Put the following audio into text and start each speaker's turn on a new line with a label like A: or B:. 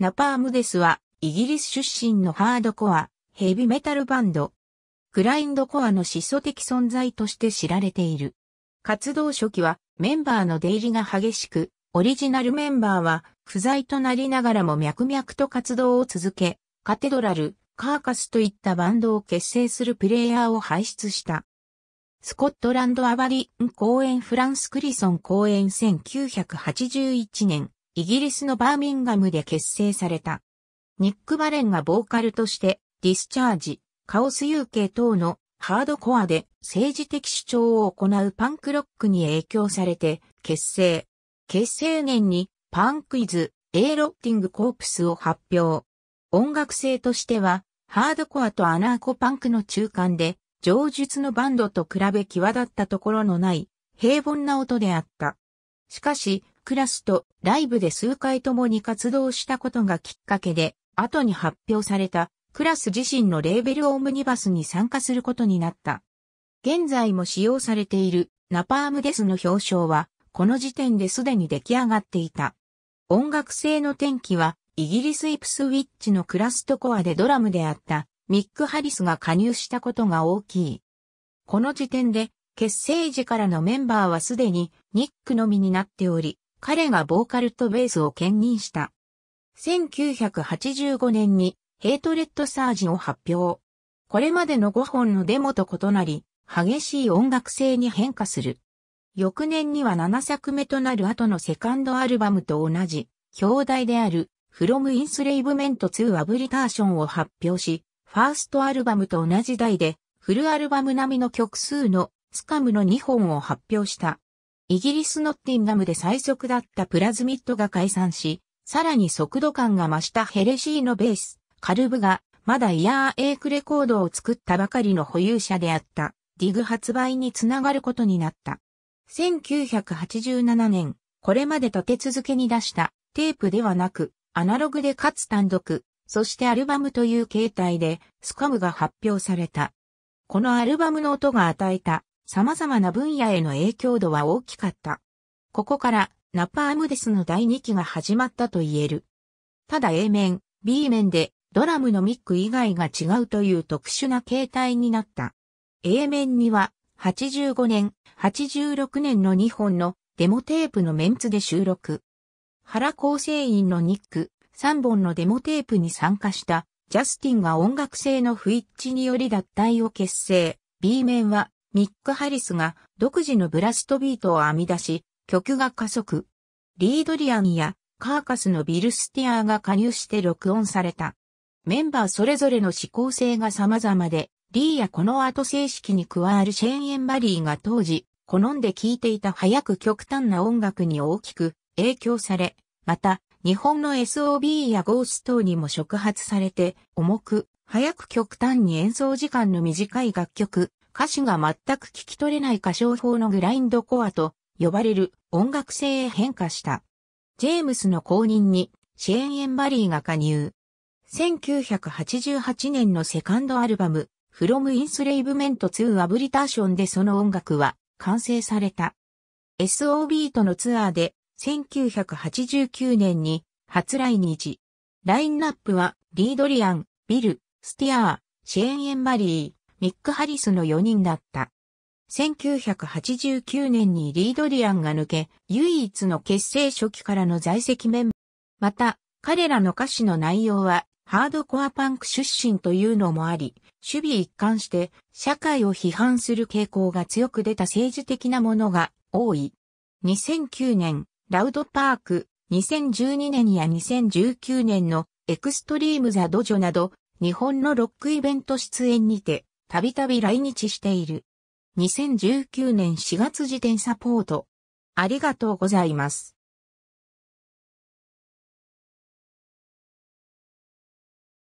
A: ナパームデスは、イギリス出身のハードコア、ヘビメタルバンド。グラインドコアの始祖的存在として知られている。活動初期はメンバーの出入りが激しく、オリジナルメンバーは不在となりながらも脈々と活動を続け、カテドラル、カーカスといったバンドを結成するプレイヤーを輩出した。スコットランドアバリン公演フランスクリソン公演1981年、イギリスのバーミンガムで結成された。ニック・バレンがボーカルとして、ディスチャージ、カオス UK 等のハードコアで政治的主張を行うパンクロックに影響されて結成。結成年にパンクイズ、エーロッティング・コープスを発表。音楽性としては、ハードコアとアナーコパンクの中間で、上述のバンドと比べ際立ったところのない、平凡な音であった。しかし、クラスとライブで数回ともに活動したことがきっかけで、後に発表されたクラス自身のレーベルオムニバスに参加することになった。現在も使用されているナパームデスの表彰は、この時点ですでに出来上がっていた。音楽性の転機は、イギリスイプスウィッチのクラストコアでドラムであったミック・ハリスが加入したことが大きい。この時点で、結成時からのメンバーはすでにニックのみになっており、彼がボーカルとベースを兼任した。1985年にヘイトレッドサージを発表。これまでの5本のデモと異なり、激しい音楽性に変化する。翌年には7作目となる後のセカンドアルバムと同じ、兄弟である From ン n s l a v e m e n t to Abritation を発表し、ファーストアルバムと同じ代で、フルアルバム並みの曲数のスカムの2本を発表した。イギリスノッティンガムで最速だったプラズミットが解散し、さらに速度感が増したヘレシーのベース、カルブが、まだイヤーエイクレコードを作ったばかりの保有者であった、ディグ発売につながることになった。1987年、これまで立て続けに出したテープではなく、アナログでかつ単独、そしてアルバムという形態でスカムが発表された。このアルバムの音が与えた様々な分野への影響度は大きかった。ここから、ナパームデスの第2期が始まったと言える。ただ A 面、B 面でドラムのミック以外が違うという特殊な形態になった。A 面には85年、86年の2本のデモテープのメンツで収録。原構成員のニック、3本のデモテープに参加したジャスティンが音楽性の不一致により脱退を結成。B 面はミック・ハリスが独自のブラストビートを編み出し、曲が加速。リードリアンやカーカスのビルスティアーが加入して録音された。メンバーそれぞれの指向性が様々で、リーやこの後正式に加わるシェーン・エンバリーが当時、好んで聴いていた早く極端な音楽に大きく影響され、また、日本の SOB やゴーストにも触発されて、重く、早く極端に演奏時間の短い楽曲、歌詞が全く聞き取れない歌唱法のグラインドコアと呼ばれる音楽性へ変化した。ジェームスの後任にシェーン・エンバリーが加入。1988年のセカンドアルバム、From ン n s l a v e m e n t to Abritation でその音楽は完成された。SOB とのツアーで1989年に初来日。ラインナップはリードリアン、ビル、スティアー、シェーン・エンバリー、ミック・ハリスの4人だった。1989年にリードリアンが抜け、唯一の結成初期からの在籍メンバー。また、彼らの歌詞の内容は、ハードコアパンク出身というのもあり、守備一貫して、社会を批判する傾向が強く出た政治的なものが多い。2009年、ラウドパーク、2012年や2019年のエクストリームザドジョなど、日本のロックイベント出演にて、たびたび来日している。2019年4月時点サポート。ありがとうございます。